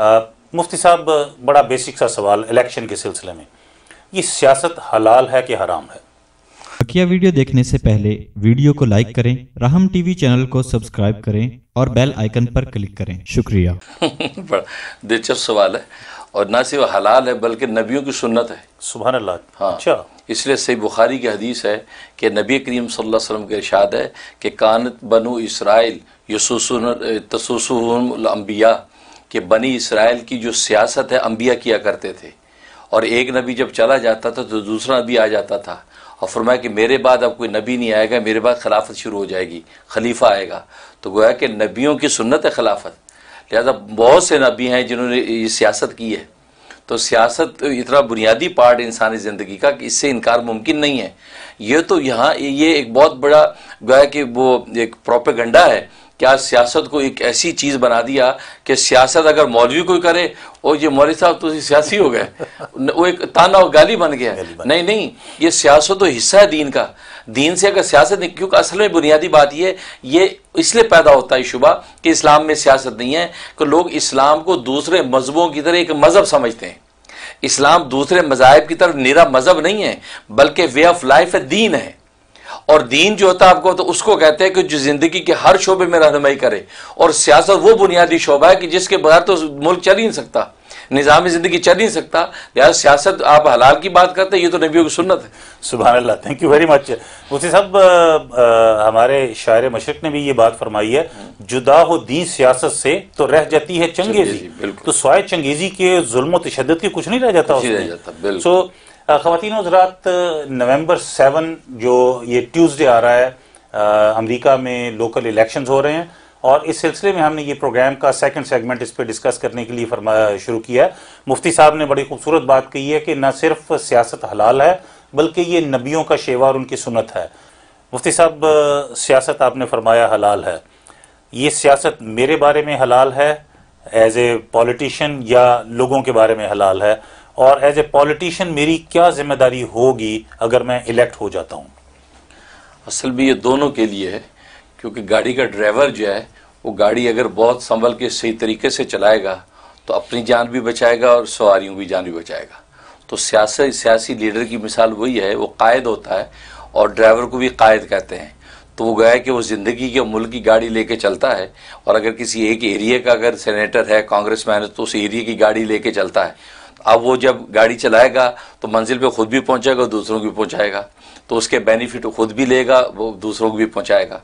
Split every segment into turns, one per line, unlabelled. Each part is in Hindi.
मुफ्ती साहब बड़ा बेसिक सा सवाल इलेक्शन के सिलसिले में ये सियासत हलाल है कि हराम है बकिया वीडियो देखने से पहले वीडियो को लाइक करें राहम टीवी चैनल को सब्सक्राइब करें और बेल आइकन पर क्लिक करें शुक्रिया
दिलचस्प सवाल है और ना सिर्फ हलाल है बल्कि नबियों की सुन्नत है सुबह हाँ अच्छा इसलिए सही बुखारी की हदीस है कि नबी करीम सल्लल्लाहु अलैहि वसल्लम के इरशाद है कि कानत बनु इसराइल यसूसुन यसूसन तसूसम्बिया कि बनी इसराइल की जो सियासत है अम्बिया किया करते थे और एक नबी जब चला जाता था तो दूसरा नबी आ जाता था और फरमाया कि मेरे बाद अब कोई नबी नहीं आएगा मेरे बाद खिलाफत शुरू हो जाएगी खलीफा आएगा तो गोया कि नबियों की सुन्नत है खिलाफत लिहाजा बहुत से नबी हैं जिन्होंने ये सियासत की है तो सियासत इतना बुनियादी पार्ट इंसानी ज़िंदगी का कि इससे इनकार मुमकिन नहीं है ये तो यहाँ ये एक बहुत बड़ा गोया कि वो एक प्रोपेगंडा है क्या सियासत को एक ऐसी चीज़ बना दिया कि सियासत अगर मौलवी कोई करे और ये मौलवी साहब तो सियासी हो गए वो एक ताना और गाली बन गया गाली बन नहीं नहीं ये सियासत तो हिस्सा है दीन का दीन से अगर सियासत नहीं क्योंकि असल में बुनियादी बात ये ये इसलिए पैदा होता है शुबा कि इस्लाम में सियासत नहीं है कि लोग इस्लाम को दूसरे मजहबों की तरह एक मज़हब समझते हैं इस्लाम दूसरे मजाहब की तरफ निरा मज़हब नहीं है बल्कि वे ऑफ लाइफ है दीन है और दीन जो होता है आपको तो उसको कहते हैं कि जो जिंदगी के हर शोबे में रहनमई करे और सियासत वो बुनियादी शोबा है कि जिसके बगैर तो मुल्क चल ही नहीं सकता निज़ाम ज़िंदगी चल नहीं सकता यार सियासत आप हलाल की बात करते हैं ये तो नबियों की सुन्नत है सुबह अल्लाह थैंक यू वेरी मच आ, आ, हमारे शायर
मशरक ने भी ये बात फरमाई है जुदा हो दी सियासत से तो रह जाती है चंगेजी तो स्वाय चंगेजी के जुल्म तशद के कुछ नहीं रह जाता सो खातिन हजरात नवंबर सेवन जो ये ट्यूसडे आ रहा है अमेरिका में लोकल इलेक्शंस हो रहे हैं और इस सिलसिले में हमने ये प्रोग्राम का सेकंड सेगमेंट इस पर डिस्कस करने के लिए फरमा शुरू किया है मुफ्ती साहब ने बड़ी खूबसूरत बात कही है कि न सिर्फ सियासत हलाल है बल्कि ये नबियों का शेवा और उनकी सुनत है मुफ्ती साहब सियासत आपने फरमाया हलाल है ये सियासत मेरे बारे में हलाल है एज ए पॉलिटिशन या लोगों के बारे में हलाल है और एज ए पॉलिटिशियन मेरी क्या जिम्मेदारी
होगी अगर मैं इलेक्ट हो जाता हूँ असल में ये दोनों के लिए है क्योंकि गाड़ी का ड्राइवर जो है वो गाड़ी अगर बहुत संभल के सही तरीके से चलाएगा तो अपनी जान भी बचाएगा और सवारियों की जान भी बचाएगा तो सियासी सियासी लीडर की मिसाल वही है वो कायद होता है और ड्राइवर को भी कायद कहते हैं तो वो गया कि वो ज़िंदगी के मुल्क की गाड़ी लेके चलता है और अगर किसी एक एरिया का अगर सेनेटर है कांग्रेस मैन है तो उस एरिया की गाड़ी लेके चलता है अब वो जब गाड़ी चलाएगा तो मंजिल पे खुद भी पहुंचेगा और दूसरों को भी पहुंचाएगा तो उसके बेनिफिट खुद भी लेगा वो दूसरों को भी पहुंचाएगा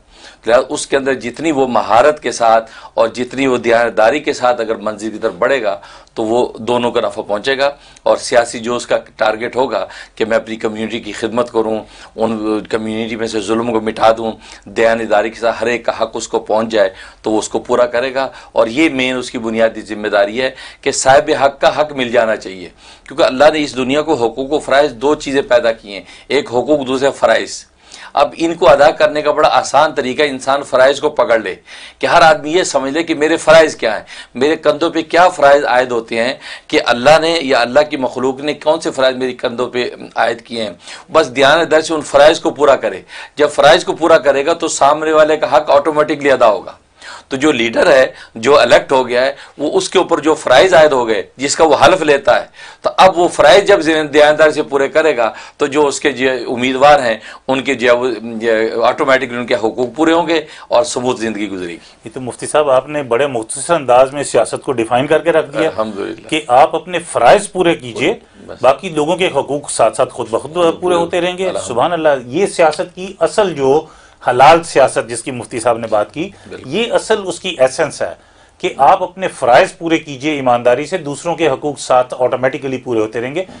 लिहाजा तो उसके अंदर जितनी वो महारत के साथ और जितनी वो दयादारी के साथ अगर मंजिल की तरफ बढ़ेगा तो वो दोनों का नफ़ा पहुंचेगा और सियासी जो उसका टारगेट होगा कि मैं अपनी कम्युनिटी की खिदमत करूं उन कम्युनिटी में से जुल्म को मिटा दूं दयानदारी के साथ हर एक का हक उसको पहुंच जाए तो वो उसको पूरा करेगा और ये मेन उसकी बुनियादी जिम्मेदारी है कि साहिब हक का हक मिल जाना चाहिए चाहिए क्योंकि अल्लाह ने इस दुनिया को हकूक व फ़राइज़ दो चीज़ें पैदा की हैं एक हकूक दूसरे फ़राइज़ अब इनको अदा करने का बड़ा आसान तरीका इंसान फ़राइज़ को पकड़ ले कि हर आदमी ये समझ ले कि मेरे फ़राइज़ क्या हैं मेरे कंधों पे क्या फ़राइज़ आयद होते हैं कि अल्लाह ने या अल्लाह की मखलूक ने कौन से फ़राइज़ मेरे कंधों पे आयद किए हैं बस ध्यान दर से उन फ़राइज़ को पूरा करे जब फ़राइज़ को पूरा करेगा तो सामने वाले का हक ऑटोमेटिकली अदा होगा तो जो लीडर है जो इलेक्ट हो गया है वो उसके ऊपर जो फ्राइज आयद हो गए जिसका वो हल्फ लेता है तो अब वो फ्राइज जब दयादारी से पूरे करेगा तो जो उसके जो उम्मीदवार हैं उनके जो ऑटोमेटिकली उनके हकूक़ पूरे होंगे और सबूत ज़िंदगी गुजरेगी ये तो मुफ्ती साहब आपने बड़े मुख्तर
अंदाज में सियासत को डिफाइन करके रख दिया कि आप अपने फ़राइज़ पूरे कीजिए बाकी लोगों के हकूक साथ साथ खुद बखुद पूरे होते रहेंगे सुबह अल्लाह ये सियासत की असल जो हलाल सियासत जिसकी मुफ्ती साहब ने बात की ये असल उसकी एसेंस है कि आप अपने फ़राइज़ पूरे कीजिए ईमानदारी से दूसरों के हकूक साथ ऑटोमेटिकली पूरे होते रहेंगे